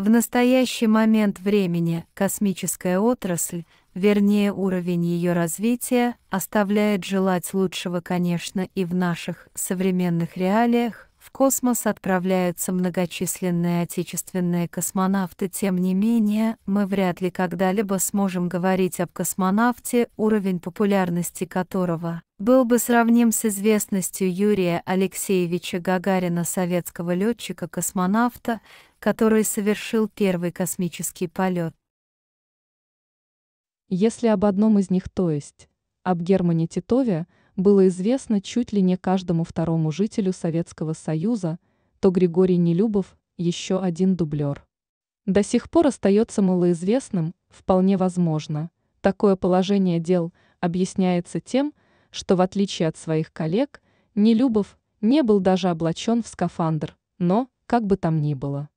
В настоящий момент времени космическая отрасль, вернее уровень ее развития, оставляет желать лучшего, конечно, и в наших современных реалиях. В космос отправляются многочисленные отечественные космонавты, тем не менее, мы вряд ли когда-либо сможем говорить об космонавте, уровень популярности которого был бы сравним с известностью Юрия Алексеевича Гагарина, советского летчика-космонавта, который совершил первый космический полет. Если об одном из них, то есть об Германе Титове, было известно чуть ли не каждому второму жителю Советского Союза, то Григорий Нелюбов – еще один дублер. До сих пор остается малоизвестным, вполне возможно. Такое положение дел объясняется тем, что в отличие от своих коллег, Нелюбов не был даже облачен в скафандр, но, как бы там ни было.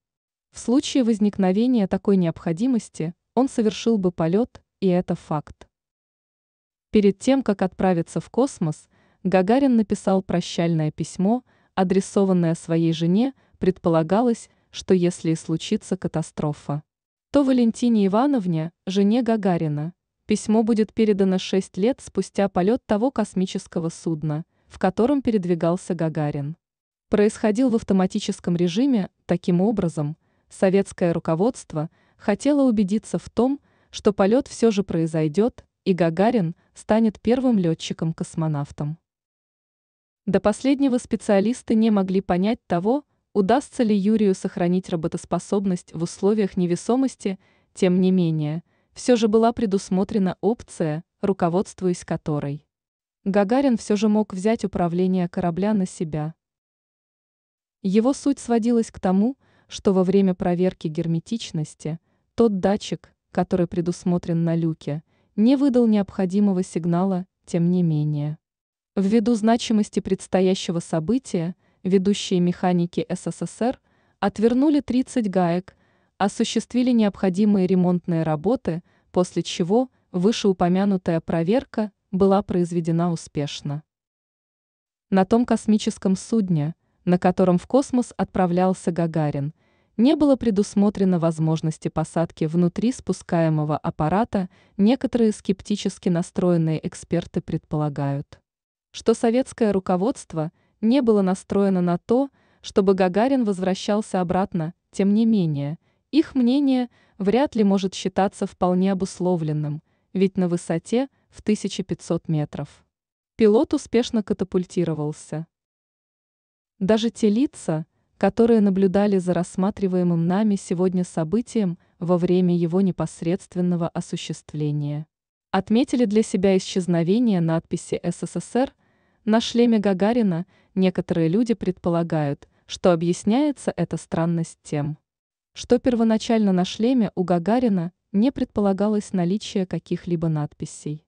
В случае возникновения такой необходимости он совершил бы полет, и это факт. Перед тем, как отправиться в космос, Гагарин написал прощальное письмо, адресованное своей жене, предполагалось, что если и случится катастрофа, то Валентине Ивановне, жене Гагарина, письмо будет передано шесть лет спустя полет того космического судна, в котором передвигался Гагарин. Происходил в автоматическом режиме таким образом – Советское руководство хотело убедиться в том, что полет все же произойдет, и Гагарин станет первым летчиком-космонавтом. До последнего специалисты не могли понять того, удастся ли Юрию сохранить работоспособность в условиях невесомости, тем не менее, все же была предусмотрена опция, руководствуясь которой. Гагарин все же мог взять управление корабля на себя. Его суть сводилась к тому, что что во время проверки герметичности тот датчик, который предусмотрен на люке, не выдал необходимого сигнала, тем не менее. Ввиду значимости предстоящего события, ведущие механики СССР отвернули 30 гаек, осуществили необходимые ремонтные работы, после чего вышеупомянутая проверка была произведена успешно. На том космическом судне, на котором в космос отправлялся Гагарин – не было предусмотрено возможности посадки внутри спускаемого аппарата, некоторые скептически настроенные эксперты предполагают, что советское руководство не было настроено на то, чтобы Гагарин возвращался обратно, тем не менее, их мнение вряд ли может считаться вполне обусловленным, ведь на высоте в 1500 метров. Пилот успешно катапультировался. Даже те лица, которые наблюдали за рассматриваемым нами сегодня событием во время его непосредственного осуществления. Отметили для себя исчезновение надписи «СССР» на шлеме Гагарина, некоторые люди предполагают, что объясняется эта странность тем, что первоначально на шлеме у Гагарина не предполагалось наличие каких-либо надписей.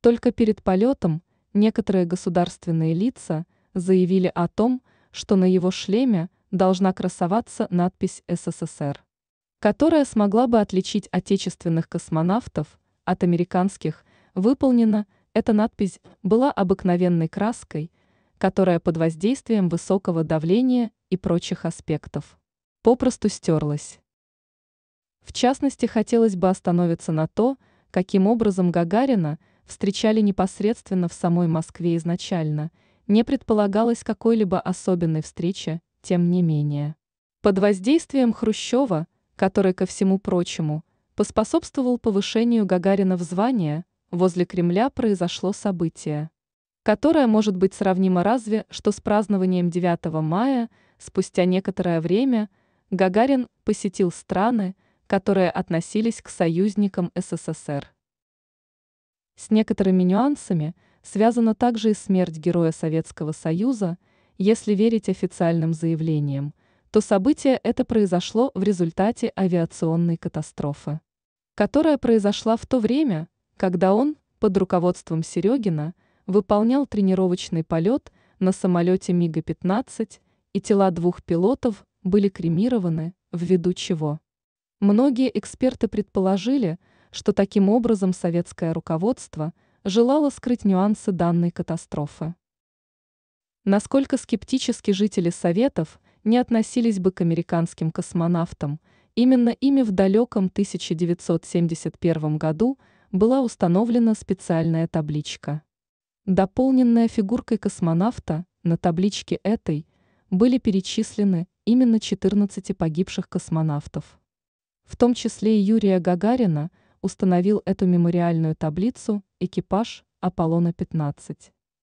Только перед полетом некоторые государственные лица заявили о том, что на его шлеме должна красоваться надпись «СССР», которая смогла бы отличить отечественных космонавтов от американских, выполнена эта надпись была обыкновенной краской, которая под воздействием высокого давления и прочих аспектов попросту стерлась. В частности, хотелось бы остановиться на то, каким образом Гагарина встречали непосредственно в самой Москве изначально – не предполагалось какой-либо особенной встречи, тем не менее. Под воздействием Хрущева, который, ко всему прочему, поспособствовал повышению Гагарина в звание, возле Кремля произошло событие, которое может быть сравнимо разве что с празднованием 9 мая, спустя некоторое время Гагарин посетил страны, которые относились к союзникам СССР. С некоторыми нюансами – связана также и смерть героя Советского Союза, если верить официальным заявлениям, то событие это произошло в результате авиационной катастрофы, которая произошла в то время, когда он, под руководством Серегина, выполнял тренировочный полет на самолете МиГа-15, и тела двух пилотов были кремированы, ввиду чего. Многие эксперты предположили, что таким образом советское руководство – желала скрыть нюансы данной катастрофы. Насколько скептически жители Советов не относились бы к американским космонавтам, именно ими в далеком 1971 году была установлена специальная табличка. Дополненная фигуркой космонавта на табличке этой были перечислены именно 14 погибших космонавтов. В том числе и Юрия Гагарина – установил эту мемориальную таблицу экипаж Аполлона-15.